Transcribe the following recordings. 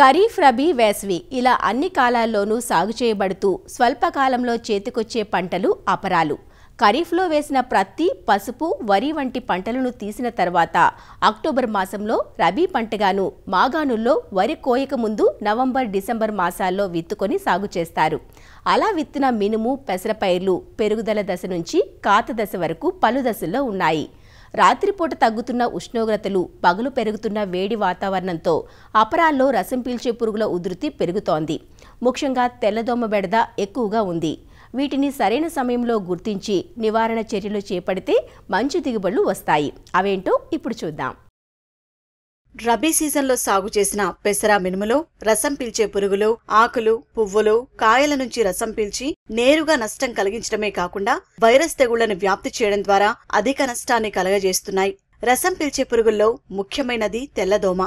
ఖరీఫ్ రబీ వేసవి ఇలా అన్ని కాలాల్లోనూ సాగు చేయబడుతూ స్వల్పకాలంలో చేతికొచ్చే పంటలు అపరాలు ఖరీఫ్లో వేసిన ప్రత్తి పసుపు వరి వంటి పంటలను తీసిన తర్వాత అక్టోబర్ మాసంలో రబీ పంటగాను మాగాణుల్లో వరి కోయక ముందు నవంబర్ డిసెంబర్ మాసాల్లో విత్తుకొని సాగు చేస్తారు అలా విత్తిన మినుము పెసరపైర్లు పెరుగుదల దశ నుంచి కాత దశ వరకు పలు దశల్లో ఉన్నాయి రాత్రిపూట తగ్గుతున్న ఉష్ణోగ్రతలు పగులు పెరుగుతున్న వేడి వాతావరణంతో అపరాల్లో రసం పీల్చే పురుగుల ఉధృతి పెరుగుతోంది ముఖ్యంగా తెల్లదోమ బెడద ఎక్కువగా ఉంది వీటిని సరైన సమయంలో గుర్తించి నివారణ చర్యలు చేపడితే మంచి దిగుబడులు వస్తాయి అవేంటో ఇప్పుడు చూద్దాం రబీ సీజన్లో సాగు చేసిన పెసరా మినుములో రసం పీల్చే పురుగులు ఆకులు పువ్వులు కాయల నుంచి రసం పీల్చి నేరుగా నష్టం కలిగించడమే కాకుండా వైరస్ తెగుళ్లను వ్యాప్తి చేయడం ద్వారా అధిక నష్టాన్ని కలగజేస్తున్నాయి రసం పీల్చే పురుగుల్లో ముఖ్యమైనది తెల్లదోమ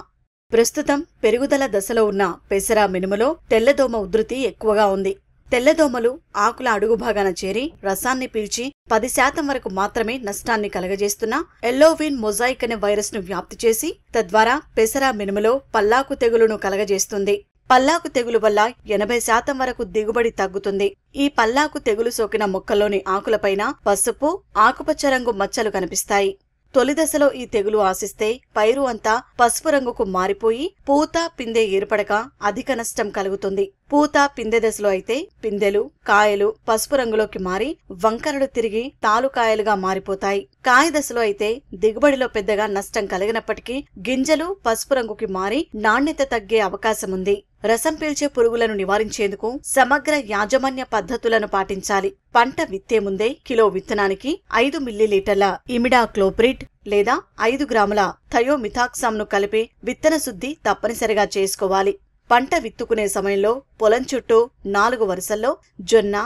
ప్రస్తుతం పెరుగుదల దశలో ఉన్న పెసరా మినుములో తెల్లదోమ ఉధృతి ఎక్కువగా ఉంది తెల్లదోమలు ఆకుల అడుగు భాగాన చేరి రసాన్ని పీల్చి పది శాతం వరకు మాత్రమే నష్టాన్ని కలగజేస్తున్న ఎల్లోవిన్ మొజాయిక్ అనే వైరస్ ను వ్యాప్తి చేసి తద్వారా పెసర మినుములో పల్లాకు తెగులును కలగజేస్తుంది పల్లాకు తెగులు వల్ల ఎనభై శాతం వరకు దిగుబడి తగ్గుతుంది ఈ పల్లాకు తెగులు సోకిన మొక్కల్లోని ఆకులపైన పసుపు ఆకుపచ్చ రంగు మచ్చలు కనిపిస్తాయి తొలి దశలో ఈ తెగులు ఆశిస్తే పైరు అంతా పసుపు రంగుకు మారిపోయి పూత పిందె ఏర్పడక అధిక నష్టం కలుగుతుంది పూత పిందె దశలో అయితే పిందెలు కాయలు పసుపు రంగులోకి మారి వంకరలు తిరిగి తాలుకాయలుగా మారిపోతాయి కాయ దశలో అయితే దిగుబడిలో పెద్దగా నష్టం కలిగినప్పటికీ గింజలు పసుపు రంగుకి మారి నాణ్యత తగ్గే అవకాశముంది రసం పీల్చే పురుగులను నివారించేందుకు సమగ్ర యాజమాన్య పద్ధతులను పాటించాలి పంట విత్తే ముందే కిలో విత్తనానికి ఐదు మిల్లీలీటర్ల ఇమిడా క్లోప్రిడ్ లేదా ఐదు గ్రాముల థయోమిథాక్సామ్ను కలిపి విత్తన శుద్ధి తప్పనిసరిగా చేసుకోవాలి పంట విత్తుకునే సమయంలో పొలం చుట్టూ నాలుగు వరుసల్లో జొన్న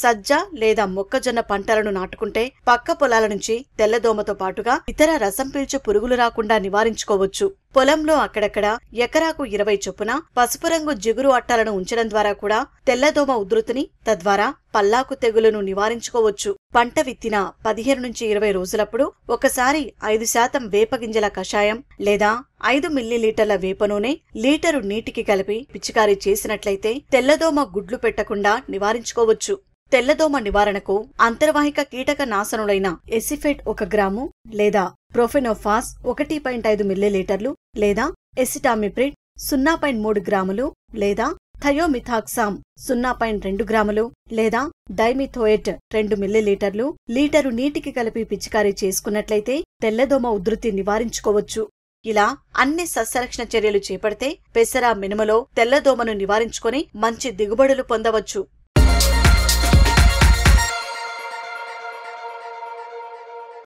సజ్జ లేదా మొక్కజొన్న పంటలను నాటుకుంటే పక్క పొలాల నుంచి తెల్లదోమతో పాటుగా ఇతర రసం పీల్చే పురుగులు రాకుండా నివారించుకోవచ్చు పొలంలో అక్కడక్కడ ఎకరాకు ఇరవై చొప్పున పసుపు రంగు జిగురు అట్టాలను ఉంచడం ద్వారా కూడా తెల్లదోమ ఉధృతిని తద్వారా పల్లాకు తెగులను నివారించుకోవచ్చు పంట విత్తిన పదిహేను నుంచి ఇరవై రోజులప్పుడు ఒకసారి ఐదు శాతం వేపగింజల కషాయం లేదా ఐదు మిల్లీలీటర్ల వేప నూనె లీటరు నీటికి కలిపి పిచికారీ చేసినట్లయితే తెల్లదోమ గుడ్లు పెట్టకుండా నివారించుకోవచ్చు తెల్లదోమ నివారణకు అంతర్వాహిక కీటక నాశనులైన ఎసిఫెట్ ఒక గ్రాము లేదా ప్రోఫెనోఫాస్ ఒకటి పాయింట్ ఐదు మిల్లీలీటర్లు లేదా ఎసిటామిప్రిడ్ సున్నా పాయింట్ మూడు గ్రాములు లేదా థయోమిథాక్సామ్ సున్నా పాయింట్ రెండు గ్రాములు లేదా డైమిథోయెట్ రెండు మిల్లీలీటర్లు లీటరు నీటికి కలిపి పిచికారీ చేసుకున్నట్లయితే తెల్లదోమ ఉధృతి నివారించుకోవచ్చు ఇలా అన్ని సస్యరక్షణ చర్యలు చేపడితే పెసరా మినుమలో తెల్లదోమను నివారించుకుని మంచి దిగుబడులు పొందవచ్చు